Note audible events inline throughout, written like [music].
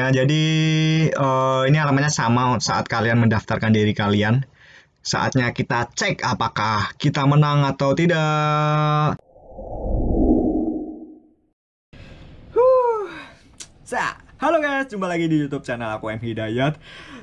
Ya, jadi uh, ini alamannya sama saat kalian mendaftarkan diri kalian. Saatnya kita cek apakah kita menang atau tidak. Huh. Halo guys, jumpa lagi di YouTube channel aku M Hidayat.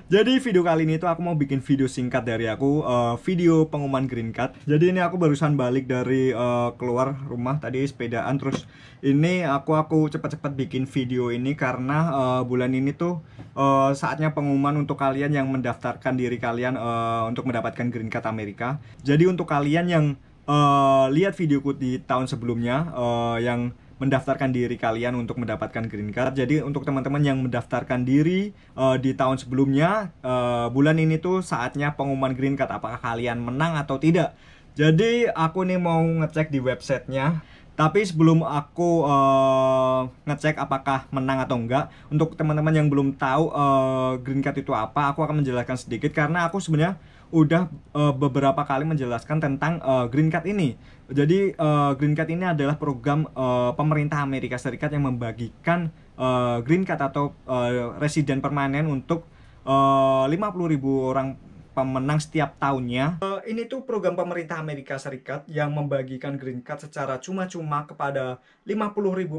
Jadi video kali ini tuh aku mau bikin video singkat dari aku uh, Video pengumuman green card Jadi ini aku barusan balik dari uh, keluar rumah tadi sepedaan Terus ini aku aku cepat-cepat bikin video ini karena uh, bulan ini tuh uh, saatnya pengumuman untuk kalian yang mendaftarkan diri kalian uh, untuk mendapatkan green card Amerika Jadi untuk kalian yang uh, lihat videoku di tahun sebelumnya uh, yang mendaftarkan diri kalian untuk mendapatkan green card. Jadi untuk teman-teman yang mendaftarkan diri uh, di tahun sebelumnya uh, bulan ini tuh saatnya pengumuman green card apakah kalian menang atau tidak. Jadi aku nih mau ngecek di websitenya. Tapi sebelum aku uh, ngecek apakah menang atau enggak, untuk teman-teman yang belum tahu uh, green card itu apa, aku akan menjelaskan sedikit karena aku sebenarnya udah uh, beberapa kali menjelaskan tentang uh, Green Card ini. Jadi uh, Green Card ini adalah program uh, pemerintah Amerika Serikat yang membagikan uh, Green Card atau uh, residen permanen untuk uh, 50.000 orang pemenang setiap tahunnya. Uh, ini tuh program pemerintah Amerika Serikat yang membagikan green card secara cuma-cuma kepada 50.000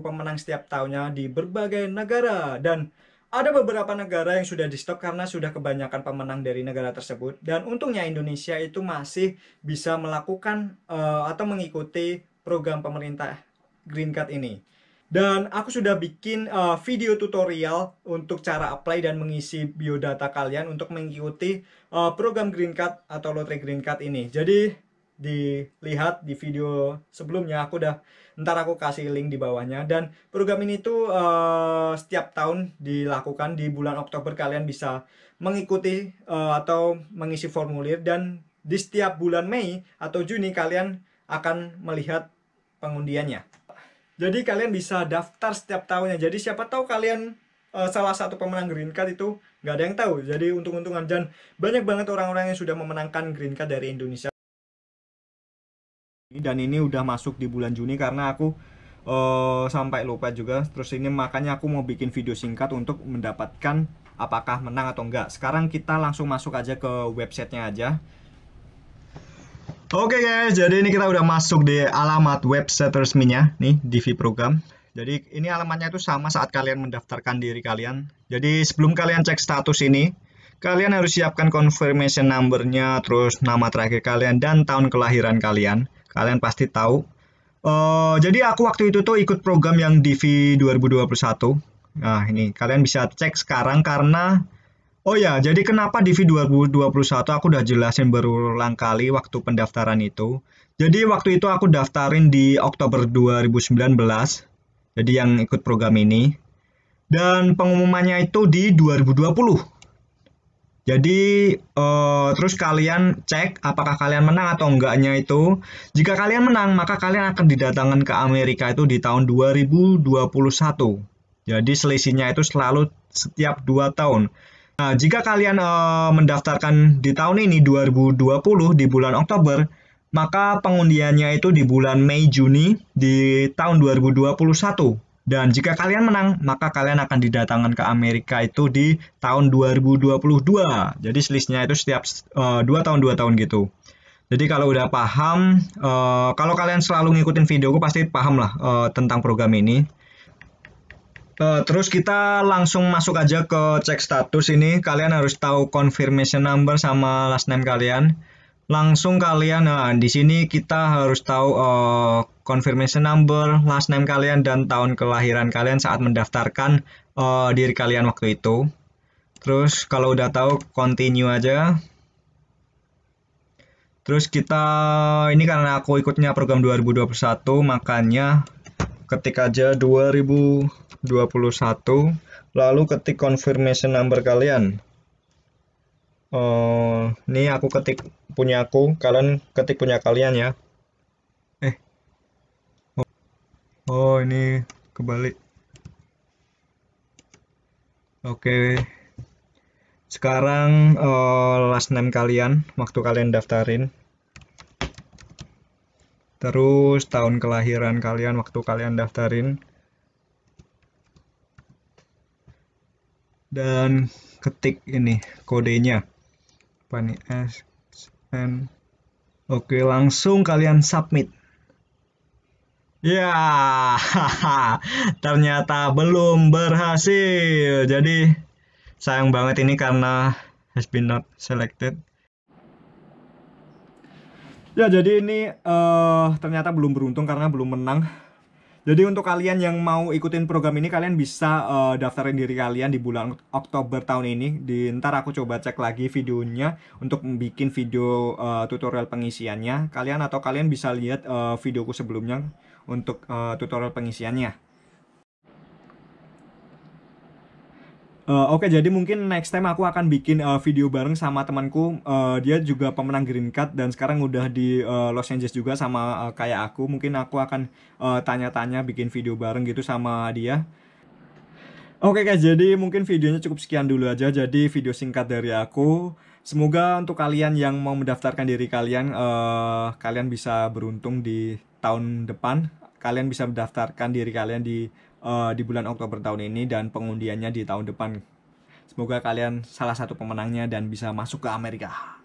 pemenang setiap tahunnya di berbagai negara dan ada beberapa negara yang sudah di stop karena sudah kebanyakan pemenang dari negara tersebut dan untungnya Indonesia itu masih bisa melakukan uh, atau mengikuti program pemerintah Green Card ini. Dan aku sudah bikin uh, video tutorial untuk cara apply dan mengisi biodata kalian untuk mengikuti uh, program Green Card atau lotre Green Card ini. Jadi dilihat di video sebelumnya aku udah ntar aku kasih link di bawahnya dan program ini tuh uh, setiap tahun dilakukan di bulan Oktober kalian bisa mengikuti uh, atau mengisi formulir dan di setiap bulan Mei atau Juni kalian akan melihat pengundiannya jadi kalian bisa daftar setiap tahunnya jadi siapa tahu kalian uh, salah satu pemenang green card itu nggak ada yang tahu jadi untung-untungan dan banyak banget orang-orang yang sudah memenangkan green card dari Indonesia dan ini udah masuk di bulan Juni karena aku uh, sampai lupa juga terus ini makanya aku mau bikin video singkat untuk mendapatkan apakah menang atau enggak sekarang kita langsung masuk aja ke websitenya aja Oke okay guys, jadi ini kita udah masuk di alamat website resminya, nih DV program. Jadi ini alamatnya itu sama saat kalian mendaftarkan diri kalian. Jadi sebelum kalian cek status ini, kalian harus siapkan confirmation numbernya, terus nama terakhir kalian, dan tahun kelahiran kalian. Kalian pasti tahu. Uh, jadi aku waktu itu tuh ikut program yang DV 2021. Nah, ini kalian bisa cek sekarang karena Oh ya, jadi kenapa DV 2021 aku udah jelasin berulang kali waktu pendaftaran itu. Jadi waktu itu aku daftarin di Oktober 2019. Jadi yang ikut program ini. Dan pengumumannya itu di 2020. Jadi uh, terus kalian cek apakah kalian menang atau enggaknya itu. Jika kalian menang, maka kalian akan didatangkan ke Amerika itu di tahun 2021. Jadi selisihnya itu selalu setiap 2 tahun. Nah, jika kalian uh, mendaftarkan di tahun ini 2020 di bulan Oktober, maka pengundiannya itu di bulan Mei Juni di tahun 2021. Dan jika kalian menang, maka kalian akan didatangkan ke Amerika itu di tahun 2022. Jadi selisihnya itu setiap uh, tahun 2 tahun gitu. Jadi kalau udah paham, uh, kalau kalian selalu ngikutin videoku pasti paham lah uh, tentang program ini. Uh, terus kita langsung masuk aja ke cek status ini. Kalian harus tahu confirmation number sama last name kalian. Langsung kalian, nah di sini kita harus tahu uh, confirmation number, last name kalian, dan tahun kelahiran kalian saat mendaftarkan uh, diri kalian waktu itu. Terus kalau udah tahu continue aja. Terus kita ini karena aku ikutnya program 2021 makanya ketik aja 2021 lalu ketik confirmation number kalian. Uh, ini aku ketik punya aku, kalian ketik punya kalian ya. oh ini kebalik oke sekarang uh, last name kalian waktu kalian daftarin terus tahun kelahiran kalian waktu kalian daftarin dan ketik ini kodenya apa nih S N Oke langsung kalian submit Ya, [laughs] ternyata belum berhasil. Jadi, sayang banget ini karena has been not selected. Ya, jadi ini uh, ternyata belum beruntung karena belum menang jadi untuk kalian yang mau ikutin program ini kalian bisa uh, daftarin diri kalian di bulan Oktober tahun ini. Di ntar aku coba cek lagi videonya untuk bikin video uh, tutorial pengisiannya. Kalian atau kalian bisa lihat uh, videoku sebelumnya untuk uh, tutorial pengisiannya. Eh, oke, okay, jadi mungkin next time aku akan bikin uh, video bareng sama temanku. Uh, dia juga pemenang Green Card dan sekarang udah di uh, Los Angeles juga sama uh, kayak aku. Mungkin aku akan tanya-tanya uh, bikin video bareng gitu sama dia. Oke okay guys, jadi mungkin videonya cukup sekian dulu aja. Jadi video singkat dari aku. Semoga untuk kalian yang mau mendaftarkan diri kalian, uh, kalian bisa beruntung di tahun depan. Kalian bisa mendaftarkan diri kalian di uh, di bulan Oktober tahun ini dan pengundiannya di tahun depan. Semoga kalian salah satu pemenangnya dan bisa masuk ke Amerika.